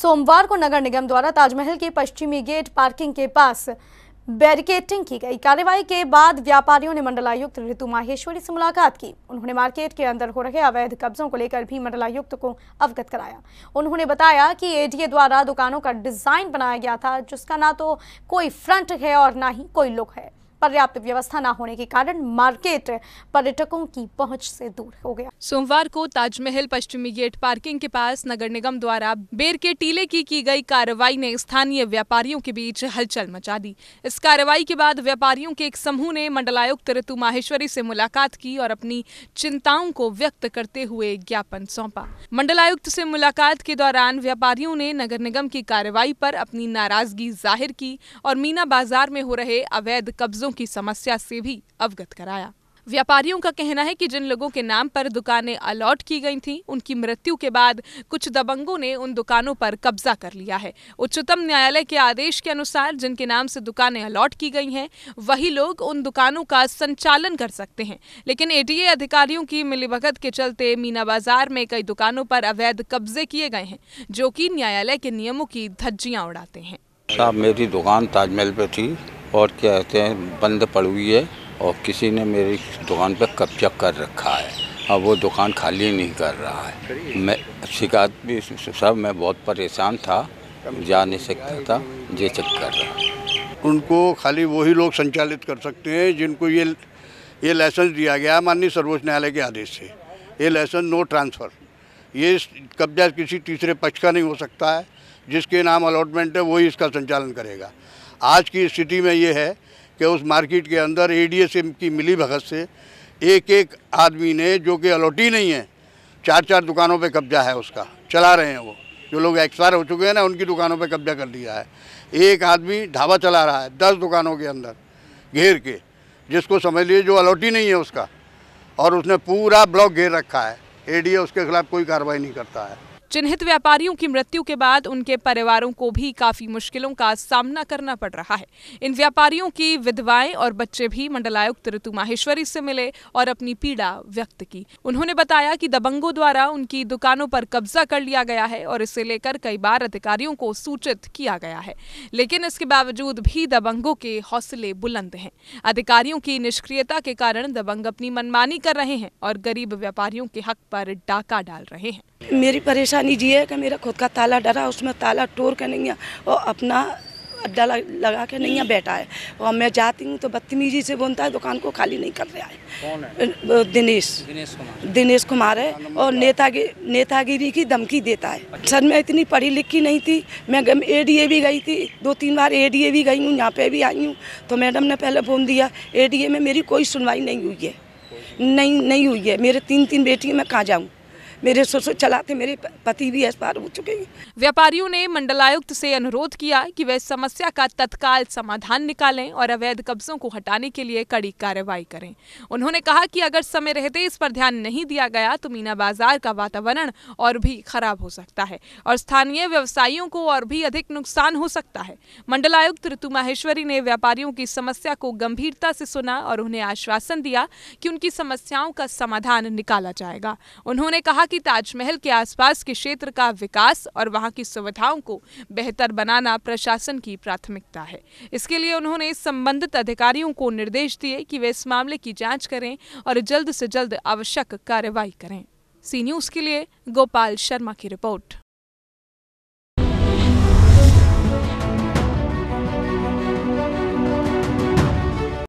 सोमवार को नगर निगम द्वारा ताजमहल के पश्चिमी गेट पार्किंग के पास बैरिकेटिंग की गई कार्रवाई के बाद व्यापारियों ने मंडलायुक्त ऋतु माहेश्वरी से मुलाकात की उन्होंने मार्केट के अंदर हो रहे अवैध कब्जों को लेकर भी मंडलायुक्त को अवगत कराया उन्होंने बताया कि एडीए द्वारा दुकानों का डिजाइन बनाया गया था जिसका ना तो कोई फ्रंट है और ना ही कोई लुक है पर्याप्त व्यवस्था न होने के कारण मार्केट पर्यटकों की पहुंच से दूर हो गया सोमवार को ताजमहल पश्चिमी गेट पार्किंग के पास नगर निगम द्वारा बेर के टीले की की गई कार्रवाई ने स्थानीय व्यापारियों के बीच हलचल मचा दी इस कार्रवाई के बाद व्यापारियों के एक समूह ने मंडलायुक्त ऋतु माहेश्वरी से मुलाकात की और अपनी चिंताओं को व्यक्त करते हुए ज्ञापन सौंपा मंडलायुक्त से मुलाकात के दौरान व्यापारियों ने नगर निगम की कार्रवाई पर अपनी नाराजगी जाहिर की और मीना बाजार में हो रहे अवैध कब्जों की समस्या से भी अवगत कराया व्यापारियों का कहना है कि जिन लोगों के नाम पर दुकानें अलॉट की गई थीं, उनकी मृत्यु के बाद कुछ दबंगों ने उन दुकानों पर कब्जा कर लिया है उच्चतम न्यायालय के आदेश के अनुसार जिनके नाम से दुकानें अलॉट की गई हैं वही लोग उन दुकानों का संचालन कर सकते हैं लेकिन एडीए अधिकारियों की मिलीभगत के चलते मीना बाजार में कई दुकानों पर अवैध कब्जे किए गए हैं जो कि न्यायालय के नियमों की धज्जियाँ उड़ाते हैं साहब मेरी दुकान ताजमहल पे थी और क्या कहते हैं बंद पड़ हुई है और किसी ने मेरी दुकान पर कब्जा कर रखा है अब वो दुकान खाली नहीं कर रहा है मैं शिकायत भी सब मैं बहुत परेशान था जा नहीं सकता था ये चक्कर रहा उनको खाली वही लोग संचालित कर सकते हैं जिनको ये ये लाइसेंस दिया गया माननीय सर्वोच्च न्यायालय के आदेश से ये लाइसेंस नो ट्रांसफ़र ये कब्जा किसी तीसरे पक्ष का नहीं हो सकता है जिसके नाम अलॉटमेंट है वही इसका संचालन करेगा आज की स्थिति में ये है कि उस मार्केट के अंदर ए की मिली भगत से एक एक आदमी ने जो कि अलौटी नहीं है चार चार दुकानों पे कब्जा है उसका चला रहे हैं वो जो लोग एक्सपायर हो चुके हैं ना उनकी दुकानों पे कब्जा कर लिया है एक आदमी ढाबा चला रहा है दस दुकानों के अंदर घेर के जिसको समझ लीजिए जो अलौटी नहीं है उसका और उसने पूरा ब्लॉक घेर रखा है ए उसके खिलाफ़ कोई कार्रवाई नहीं करता है चिन्हित व्यापारियों की मृत्यु के बाद उनके परिवारों को भी काफी मुश्किलों का सामना करना पड़ रहा है इन व्यापारियों की विधवाएं और बच्चे भी मंडलायुक्त ऋतु माहेश्वरी से मिले और अपनी पीड़ा व्यक्त की उन्होंने बताया कि दबंगों द्वारा उनकी दुकानों पर कब्जा कर लिया गया है और इसे लेकर कई बार अधिकारियों को सूचित किया गया है लेकिन इसके बावजूद भी दबंगों के हौसले बुलंद हैं अधिकारियों की निष्क्रियता के कारण दबंग अपनी मनमानी कर रहे हैं और गरीब व्यापारियों के हक पर डाका डाल रहे हैं मेरी परेशानी ये है कि मेरा खुद का ताला डरा उसमें ताला टोर के नहीं है और अपना अड्डा लगा के नहीं है बैठा है और मैं जाती हूँ तो बदतमीजी से बोलता है दुकान को खाली नहीं कर रहा है, दिनेश दिनेश कुमार है और नेतागिरी नेतागिरी की धमकी देता है अच्छा। सर मैं इतनी पढ़ी लिखी नहीं थी मैं ए डी भी गई थी दो तीन बार ए भी गई हूँ यहाँ पे भी आई हूँ तो मैडम ने पहले फोन दिया ए में मेरी कोई सुनवाई नहीं हुई है नहीं नहीं हुई है मेरे तीन तीन बेटी मैं कहाँ जाऊँ मेरे ससुर चलाते मेरे पति भी एक्सपायर हो चुके हैं व्यापारियों ने मंडलायुक्त से अनुरोध किया कि वे समस्या का तत्काल समाधान निकालें और अवैध कब्जों को हटाने के लिए कड़ी कार्रवाई करें उन्होंने कहा कि अगर समय रहते इस पर ध्यान नहीं दिया गया तो मीना बाजार का वातावरण और भी खराब हो सकता है और स्थानीय व्यवसायियों को और भी अधिक नुकसान हो सकता है मंडलायुक्त ऋतु माहेश्वरी ने व्यापारियों की समस्या को गंभीरता से सुना और उन्हें आश्वासन दिया कि उनकी समस्याओं का समाधान निकाला जाएगा उन्होंने कहा कि ताजमहल के आसपास के क्षेत्र का विकास और वहां की सुविधाओं को बेहतर बनाना प्रशासन की प्राथमिकता है इसके लिए उन्होंने संबंधित अधिकारियों को निर्देश दिए कि वे इस मामले की जांच करें और जल्द से जल्द आवश्यक कार्रवाई करें सी न्यूज़ के लिए गोपाल शर्मा की रिपोर्ट